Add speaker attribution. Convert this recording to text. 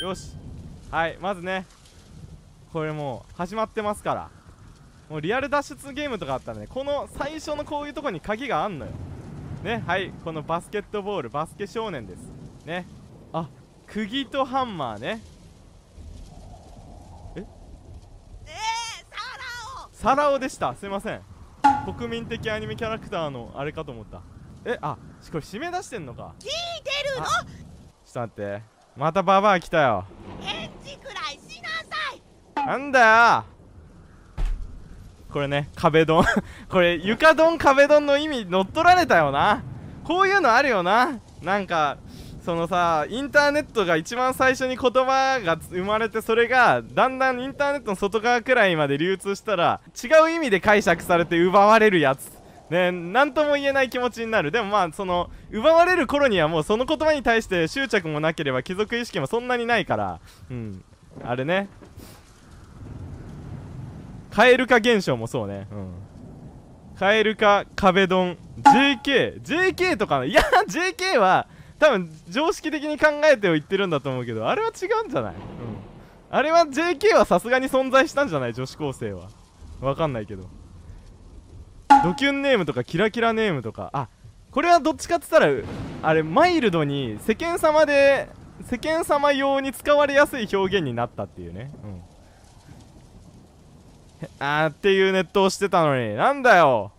Speaker 1: よしはいまずねこれもう始まってますからもうリアル脱出ゲームとかあったらねこの最初のこういうとこに鍵があんのよねはいこのバスケットボールバスケ少年ですねあ釘とハンマーねええー、サラオサラオでしたすいません国民的アニメキャラクターのあれかと思ったえあこれ締め出してんのか聞いてるのちょっと待ってまたババア来たよ返事くらいしなさいなんだよこれね壁ドン これ床ドン壁ドンの意味乗っ取られたよなこういうのあるよななんかそのさインターネットが一番最初に言葉が生まれてそれがだんだんインターネットの外側くらいまで流通したら違う意味で解釈されて奪われるやつね何とも言えない気持ちになるでもまあその奪われる頃にはもうその言葉に対して執着もなければ貴族意識もそんなにないからうんあれね蛙化現象もそうねうん蛙化壁ドン JKJK JK とかいや JK は多分常識的に考えてを言ってるんだと思うけどあれは違うんじゃない、うん、あれは JK はさすがに存在したんじゃない女子高生はわかんないけどドキュンネームとかキラキラネームとかあこれはどっちかって言ったらあれマイルドに世間様で世間様用に使われやすい表現になったっていうねうんあーっていうネットをしてたのになんだよ